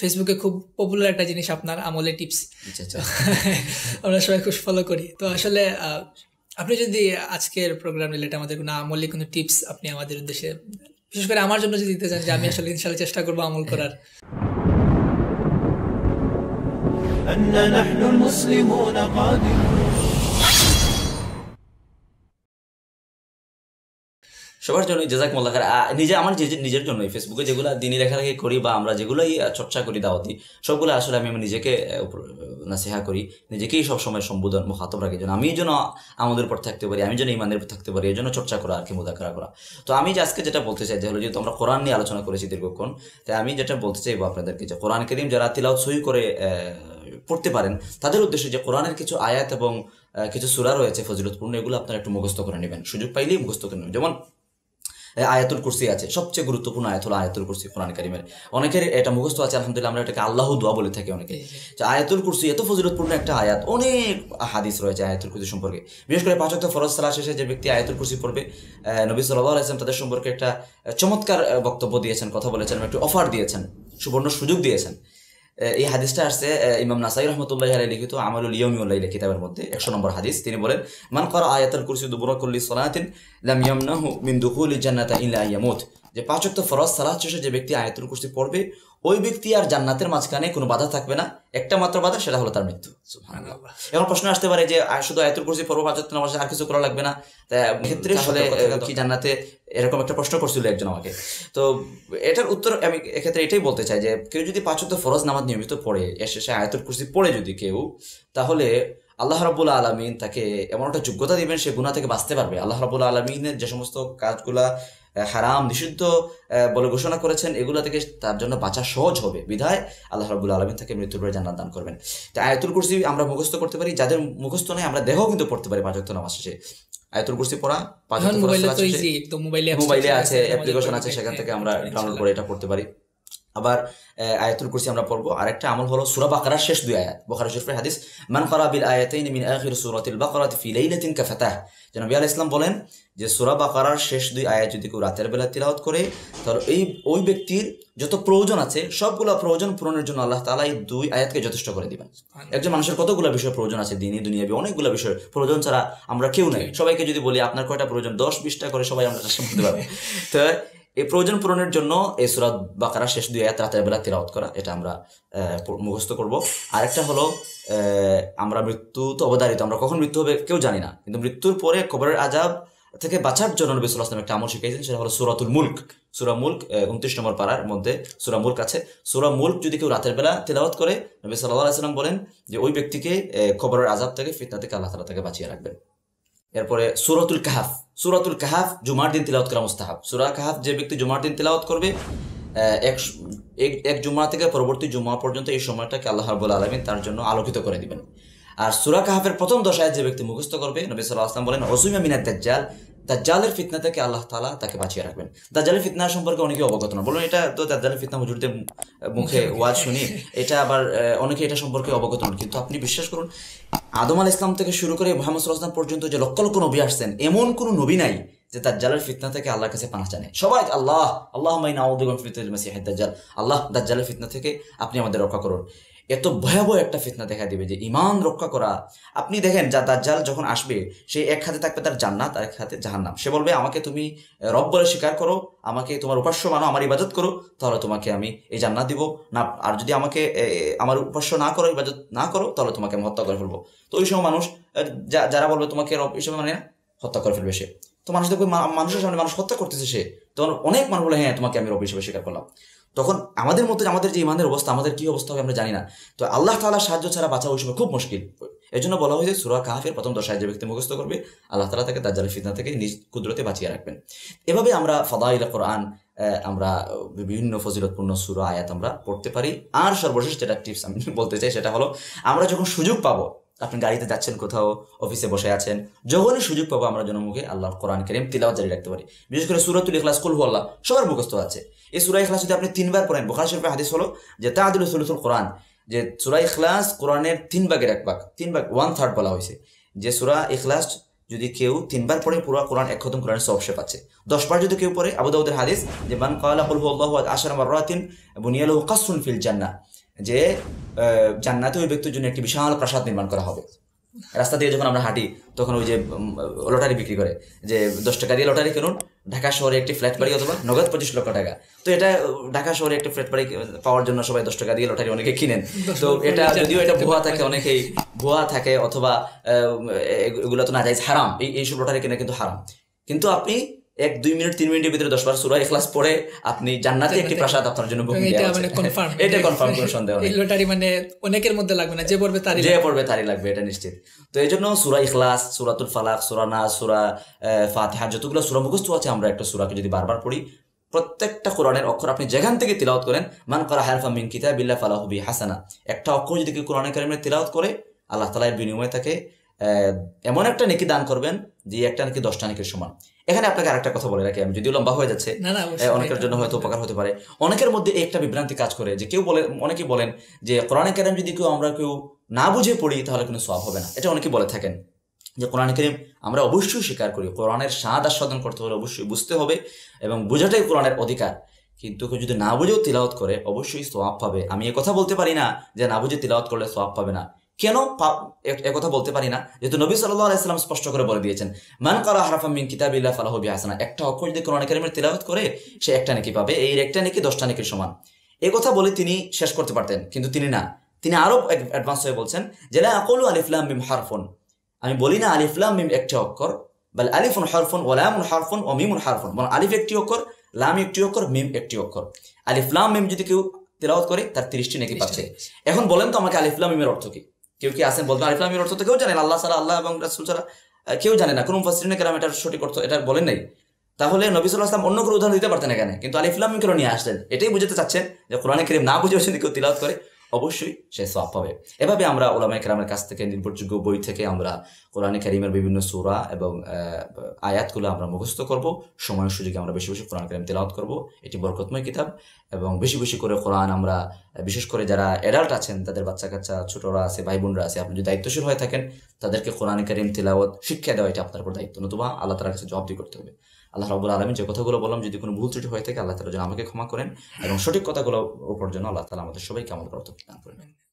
ফেসবুকে খুব পপুলার একটা জিনিস আপনার আমলে টিপস আচ্ছা, আচ্ছা। আমরা সবাই খুশ ফলো করি তো আসলে আপনি যদি আজকের প্রোগ্রাম রিলেটেড আমাদের কোনো আমলে কোনো টিপস আপনি আমাদের উদ্দেশ্যে বিশেষ করে আমার জন্য যদি দিতে চান যে আমি আসলে ইনশাল্লাহ চেষ্টা করবো আমল করার أننا نحن المسلمون قادمون সবার জন্য যাক খার নিজে আমার যে নিজের জন্যই ফেসবুকে যেগুলো দিনই লেখালেখি করি বা আমরা যেগুলোই চর্চা করি দাওয়াতি সবগুলো আসলে আমি নিজেকে নাসিহা করি নিজেকেই সবসময় সম্বোধন মুখাতব রাখি যেন আমি যেন আমাদের উপর থাকতে পারি আমি যেন ইমানের উপর থাকতে পারি এই জন্য চর্চা করা আর কি মুদাকারা করা তো আমি যে আজকে যেটা বলতে চাই যে হলো যেহেতু আমরা কোরআন নিয়ে আলোচনা করেছি দীর্ঘক্ষণ তাই আমি যেটা বলতে চাইবো আপনাদেরকে যে কোরআন করিম যারা তিলাও সহি করে পড়তে পারেন তাদের উদ্দেশ্যে যে কোরআনের কিছু আয়াত এবং কিছু সুরা রয়েছে ফজিলতপূর্ণ এগুলো আপনারা একটু মুখস্থ করে নেবেন সুযোগ পাইলেই মুখস্থ করে নেবেন যেমন আয়াতুল কুরসি আছে সবচেয়ে গুরুত্বপূর্ণ আয়াতুল আয়াতুল কুরসি কোরআন কারিমের অনেকের এটা মুখস্থ আছে আলহামদুলিল্লাহ আমরা এটাকে আল্লাহ দোয়া বলে থাকি অনেকে যে আয়াতুল কুরসি এত ফজিলতপূর্ণ একটা আয়াত অনেক হাদিস রয়েছে আয়াতুল কুরসি সম্পর্কে বিশেষ করে পাঁচক্ত ফরজ সালা শেষে যে ব্যক্তি আয়াতুল কুরসি পড়বে নবী সাল্লাহ আলাইসলাম তাদের সম্পর্কে একটা চমৎকার বক্তব্য দিয়েছেন কথা বলেছেন একটু অফার দিয়েছেন সুবর্ণ সুযোগ দিয়েছেন এই হাদিসটা আসছে ইমাম নাসাই রহমতুল্লাহ আলী লিখিত আমারুল ইয়মিউল্লাহ কিতাবের মধ্যে একশো নম্বর হাদিস তিনি বলেন মান করা আয়াতুল কুরসি দুবরকুল্লি সলাতিন লাম ইয়ামনাহু মিন দুখুলি জান্নাতা ইলা ইয়ামুত যে পাঁচ ফরজ সালাত শেষে যে ব্যক্তি আয়াতুল কুরসি পড়বে ওই ব্যক্তি আর জান্নাতের মাঝখানে কোনো বাধা থাকবে না একটা মাত্র বাধা সেটা হলো তার মৃত্যু এখন প্রশ্ন আসতে পারে যে শুধু আয়াতুল কুরসি পড়বো পাঁচ নামাজ আর কিছু করা লাগবে না ক্ষেত্রে আসলে কি জান্নাতে এরকম একটা প্রশ্ন করছিল একজন আমাকে তো এটার উত্তর আমি এক্ষেত্রে এটাই বলতে চাই যে কেউ যদি পাঁচ ফরজ নামাজ নিয়মিত পড়ে এসে সে আয়াতুল কুরসি পড়ে যদি কেউ তাহলে আল্লাহ রাবুল্লাহ আলমিন তাকে এমন একটা যোগ্যতা দিবেন সে গুণা থেকে বাঁচতে পারবে আল্লাহ রাবুল্লাহ আলমিনের যে সমস্ত কাজগুলা হারাম নিষিদ্ধ বলে ঘোষণা করেছেন এগুলো থেকে তার জন্য বাঁচা সহজ হবে বিধায় আল্লাহ রাবুল আলমিন তাকে মৃত্যুর পরে জান্নাত দান করবেন তাই আয়তুল কুর্সি আমরা মুখস্থ করতে পারি যাদের মুখস্থ নেই আমরা দেহ কিন্তু পড়তে পারি পাঁচক্ত নামাজ শেষে আয়তুল কুরসি পড়া মোবাইলে আছে অ্যাপ্লিকেশন আছে সেখান হ্যাঁ, থেকে আমরা ডাউনলোড করে এটা পড়তে পারি আবার আয়াতুল কুরসি আমরা পড়বো আরেকটা আমল হলো সুরা বাকারার শেষ দুই আয়াত বখারা শরীফের হাদিস মান করা বিল আয়াতাইন মিন আখির সুরাতিল বাকারাত ফি লাইলাতিন কাফাতাহ জনাব ইয়াল ইসলাম বলেন যে সুরা বাকারার শেষ দুই আয়াত যদি কেউ রাতের বেলা তিলাওয়াত করে তাহলে এই ওই ব্যক্তির যত প্রয়োজন আছে সবগুলো প্রয়োজন পূরণের জন্য আল্লাহ তালা এই দুই আয়াতকে যথেষ্ট করে দিবেন একজন মানুষের কতগুলো বিষয় প্রয়োজন আছে দিনই দুনিয়াবি অনেকগুলো বিষয় প্রয়োজন ছাড়া আমরা কেউ নাই সবাইকে যদি বলি আপনার কয়টা প্রয়োজন দশ বিশটা করে সবাই আমরা পারবো তো এই প্রয়োজন পূরণের জন্য এই সুরাত বাকারা শেষ দুই আয়াত রাতের বেলা তেরাওত করা এটা আমরা মুখস্থ করব আরেকটা হলো আমরা মৃত্যু তো অবধারিত আমরা কখন মৃত্যু হবে কেউ জানি না কিন্তু মৃত্যুর পরে খবরের আজাব থেকে বাঁচার জন্য নবী আসলাম একটা আমল শিখিয়েছেন সেটা হলো সুরাতুল মুল্ক সুরা মুল্ক উনত্রিশ নম্বর পাড়ার মধ্যে সুরা মুল্ক আছে সুরা মুল্ক যদি কেউ রাতের বেলা তেলাওয়াত করে নবী সাল্লাহ আসলাম বলেন যে ওই ব্যক্তিকে খবরের আজাব থেকে ফিতনা থেকে আল্লাহ তালা তাকে বাঁচিয়ে রাখবেন এরপরে সুরতুল কাহাফ সুরাতুল কাহাফ জুমার দিন তিলাওত করা মুস্তাহাব সুরা কাহাফ যে ব্যক্তি জুমার দিন তিলাওত করবে এক এক জুমা থেকে পরবর্তী জুমা পর্যন্ত এই সময়টাকে আল্লাহ রাবুল আলমিন তার জন্য আলোকিত করে দিবেন আর সুরা কাহাফের প্রথম দশায় যে ব্যক্তি মুখস্থ করবে নবী সাল্লাহ আসলাম বলেন অসুমিয়া মিনাত দাজ্জাল দাজ্জালের ফিতনা থেকে আল্লাহ তালা তাকে বাঁচিয়ে রাখবেন দাজ্জালের ফিতনা সম্পর্কে অনেকে অবগত না বলুন এটা তো দাজ্জালের ফিতনা হুজুরদের মুখে ওয়াজ শুনি এটা আবার অনেকে এটা সম্পর্কে অবগত নন কিন্তু আপনি বিশ্বাস করুন আদম আল ইসলাম থেকে শুরু করে মোহাম্মদ সাল্লাম পর্যন্ত যে লক্ষ লক্ষ নবী আসছেন এমন কোনো নবী নাই যে তার জালের ফিতনা থেকে আল্লাহর কাছে পানা জানে সবাই আল্লাহ আল্লাহ মাইন আল্লাহ দাজ্জালের ফিতনা থেকে আপনি আমাদের রক্ষা করুন এত ভয়াবহ একটা ফিতনা দেখা দিবে যে ইমান রক্ষা করা আপনি দেখেন যা দাজ্জাল যখন আসবে সে এক হাতে থাকবে তার জান্নাত আর এক হাতে জাহান্নাম সে বলবে আমাকে তুমি রব বলে স্বীকার করো আমাকে তোমার উপাস্য মানো আমার ইবাদত করো তাহলে তোমাকে আমি এই জান্নাত দিব না আর যদি আমাকে আমার উপাস্য না করো ইবাদত না করো তাহলে তোমাকে আমি হত্যা করে ফেলবো তো ওই সময় মানুষ যারা বলবে তোমাকে রব হিসেবে মানে হত্যা করে ফেলবে সে তো মানুষ দেখবে মানুষের সামনে মানুষ হত্যা করতেছে সে তখন অনেক মানুষ বলে হ্যাঁ তোমাকে আমি রব হিসেবে স্বীকার করলাম তখন আমাদের মতো আমাদের যে ইমানের অবস্থা আমাদের কী অবস্থা হবে আমরা জানি না তো আল্লাহ তালার সাহায্য ছাড়া বাঁচা ওই সময় খুব মুশকিল এই জন্য বলা হয়েছে সুরা কাহাফের প্রথম দশায় যে ব্যক্তি মুখস্থ করবে আল্লাহ তালা তাকে দাজ্জালের ফিতনা থেকে নিজ কুদরতে বাঁচিয়ে রাখবেন এভাবে আমরা ফদা ইলা কোরআন আমরা বিভিন্ন ফজিলতপূর্ণ সুরা আয়াত আমরা পড়তে পারি আর সর্বশেষ যেটা টিপস আমি বলতে চাই সেটা হলো আমরা যখন সুযোগ পাবো আপনি গাড়িতে যাচ্ছেন কোথাও অফিসে বসে আছেন যখনই সুযোগ পাবো আমরা জনমুখে আল্লাহ কোরআন কেরিম তিলাওয়াত জারি রাখতে পারি বিশেষ করে সুরাতুল ইখলাস কুল আল্লাহ সবার মুখস্থ আছে এই সুরা ইখলাস যদি আপনি তিনবার পড়েন বোখার শরীফের হাদিস হলো যে তাহাদুল সুলুসুল কোরআন যে সুরা ইখলাস কোরআনের তিন ভাগের এক ভাগ তিন ভাগ ওয়ান থার্ড বলা হয়েছে যে সুরা ইখলাস যদি কেউ তিনবার পড়ে পুরো কোরআন এক খতম কোরআন সবসে পাচ্ছে দশবার যদি কেউ পড়ে আবুদাউদের হাদিস যে বান কালা কুল আল্লাহ আশার মারাতিন বুনিয়ালু কাসুন ফিল জান্না যে জান্নাতে ওই ব্যক্তির জন্য একটি বিশাল প্রাসাদ নির্মাণ করা হবে রাস্তা দিয়ে যখন আমরা হাঁটি তখন ওই যে লটারি বিক্রি করে যে দশ টাকা দিয়ে লটারি কিনুন ঢাকা শহরে একটি ফ্ল্যাট বাড়ি অথবা নগদ পঁচিশ লক্ষ টাকা তো এটা ঢাকা শহরে একটি ফ্ল্যাট বাড়ি পাওয়ার জন্য সবাই দশ টাকা দিয়ে লটারি অনেকে কিনেন তো এটা যদিও এটা ভুয়া থাকে অনেকেই ভুয়া থাকে অথবা এগুলো তো না যায় হারাম এই এইসব লটারি কিনে কিন্তু হারাম কিন্তু আপনি এক দুই মিনিট তিন মিনিটের ভিতরে দশবার সুরা এখলাস পড়ে আপনি জান্নাতে একটি প্রাসাদ আপনার জন্য বুকিং এটা মানে কনফার্ম এটা কনফার্ম কোনো সন্দেহ নেই লটারি মানে অনেকের মধ্যে লাগবে না যে পড়বে তারই যে পড়বে তারই লাগবে এটা নিশ্চিত তো এই জন্য সুরা ইখলাস সুরাতুল ফালাক সুরা নাস সুরা ফাতিহা যতগুলো সুরা মুখস্থ আছে আমরা একটা সুরাকে যদি বারবার পড়ি প্রত্যেকটা কোরআনের অক্ষর আপনি যেখান থেকে তিলাওত করেন মান করা হায়ার ফামিন কিতাবিল্লাহ ফালাহু বি হাসানা একটা অক্ষর যদি কেউ কোরআনে কারিমে তিলাওত করে আল্লাহ তালা এর বিনিময়ে তাকে এমন একটা নেকি দান করবেন যে একটা নাকি দশটা নেকির সমান এখানে আপনাকে আরেকটা কথা বলে রাখি আমি যদিও লম্বা হয়ে যাচ্ছে অনেকের জন্য হয়তো উপকার হতে পারে অনেকের মধ্যে একটা বিভ্রান্তি কাজ করে যে কেউ বলে অনেকে বলেন যে কোরআন কেরাম যদি কেউ আমরা কেউ না বুঝে পড়ি তাহলে কোনো সব হবে না এটা অনেকে বলে থাকেন যে কোরআন করিম আমরা অবশ্যই স্বীকার করি কোরআনের স্বাদ আস্বাদন করতে হলে অবশ্যই বুঝতে হবে এবং বোঝাটাই কোরআনের অধিকার কিন্তু কেউ যদি না বুঝেও তিলাওয়াত করে অবশ্যই সোয়াব পাবে আমি এ কথা বলতে পারি না যে না বুঝে তিলাওয়াত করলে সোয়াব পাবে না কেন একথা বলতে পারি না যেহেতু নবী সাল্লাম স্পষ্ট করে বলে দিয়েছেন মান করা হারাফা মিন কিতাবিল্লাহ ফালাহ বিহাসানা একটা অক্ষর যদি কোরআন কারিমের তিলাওয়াত করে সে একটা নাকি পাবে এই একটা নাকি দশটা নেকির সমান এ কথা বলে তিনি শেষ করতে পারতেন কিন্তু তিনি না তিনি আরও অ্যাডভান্স হয়ে বলছেন যে না আকলু আলিফলাম মিম হারফোন আমি বলি না আলিফলাম মিম একটি অক্ষর বলে আলিফুন হারফোন ওলামুন হারফোন ও মিমুন হারফোন মানে আলিফ একটি অক্ষর লাম একটি অক্ষর মিম একটি অক্ষর আলিফলাম মিম যদি কেউ তেলাওয়াত করে তার তিরিশটি নাকি পাচ্ছে এখন বলেন তো আমাকে আলিফলাম মিমের অর্থ কী কেউ কি আছেন বলতে আরিফুল আমির অর্থ তো কেউ জানেন আল্লাহ সালা আল্লাহ এবং রাসুল সালা কেউ জানে না কোনো মুফাসরিনে কেরাম এটার সঠিক অর্থ এটা বলেন নাই তাহলে নবী সাল্লাহ আসলাম অন্য কোনো উদাহরণ দিতে পারতেন এখানে কিন্তু আলিফলাম কেন নিয়ে আসলেন এটাই বুঝতে চাচ্ছেন যে কোরআনে করিম না বুঝে যদি কেউ তিলাওত করে অবশ্যই সে সব পাবে এভাবে আমরা ওলামা কেরামের কাছ থেকে নির্ভরযোগ্য বই থেকে আমরা কোরআনে কারিমের বিভিন্ন সুরা এবং আয়াতগুলো আমরা মুখস্থ করব সময় সুযোগে আমরা বেশি বেশি কোরআন কারিম তেলাওত করব এটি বরকতময় কিতাব এবং বেশি বেশি করে কোরআন আমরা বিশেষ করে যারা অ্যাডাল্ট আছেন তাদের বাচ্চা কাচ্চা ছোটরা আছে ভাই বোনরা আছে আপনি যদি দায়িত্বশীল হয়ে থাকেন তাদেরকে কোরআন কারিম তেলাওয়াত শিক্ষা দেওয়া এটা আপনার উপর দায়িত্ব নতুবা আল্লাহ তার কাছে জবাবদি করতে হবে আল্লাহ রাবুল আলমী যে কথাগুলো বললাম যদি কোনো ভুল ত্রুটি হয়ে থাকে আল্লাহ তালা যেন আমাকে ক্ষমা করেন এবং সঠিক কথাগুলো উপর জন্য আল্লাহ তালা আমাদের সবাইকে আমাদের অর্থ প্রদান করবেন